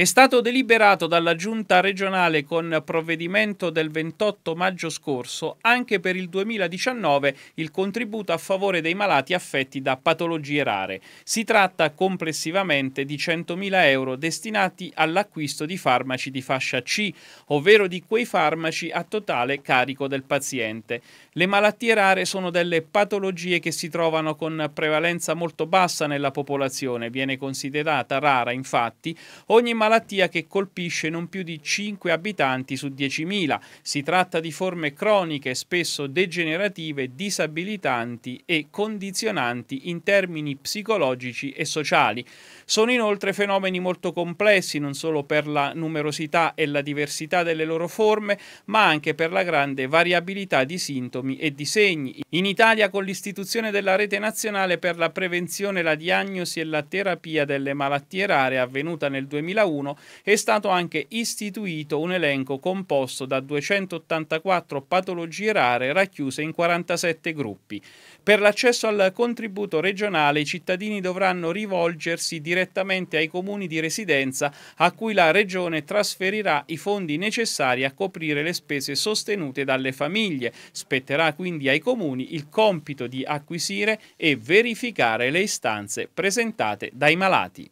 è stato deliberato dalla Giunta regionale con provvedimento del 28 maggio scorso anche per il 2019 il contributo a favore dei malati affetti da patologie rare. Si tratta complessivamente di 100.000 euro destinati all'acquisto di farmaci di fascia C, ovvero di quei farmaci a totale carico del paziente. Le malattie rare sono delle patologie che si trovano con prevalenza molto bassa nella popolazione, viene considerata rara infatti ogni malattia malattia che colpisce non più di 5 abitanti su 10.000. Si tratta di forme croniche, spesso degenerative, disabilitanti e condizionanti in termini psicologici e sociali. Sono inoltre fenomeni molto complessi non solo per la numerosità e la diversità delle loro forme, ma anche per la grande variabilità di sintomi e di segni. In Italia con l'istituzione della rete nazionale per la prevenzione, la diagnosi e la terapia delle malattie rare avvenuta nel 2001 2001 è stato anche istituito un elenco composto da 284 patologie rare racchiuse in 47 gruppi. Per l'accesso al contributo regionale i cittadini dovranno rivolgersi direttamente ai comuni di residenza a cui la Regione trasferirà i fondi necessari a coprire le spese sostenute dalle famiglie. Spetterà quindi ai comuni il compito di acquisire e verificare le istanze presentate dai malati.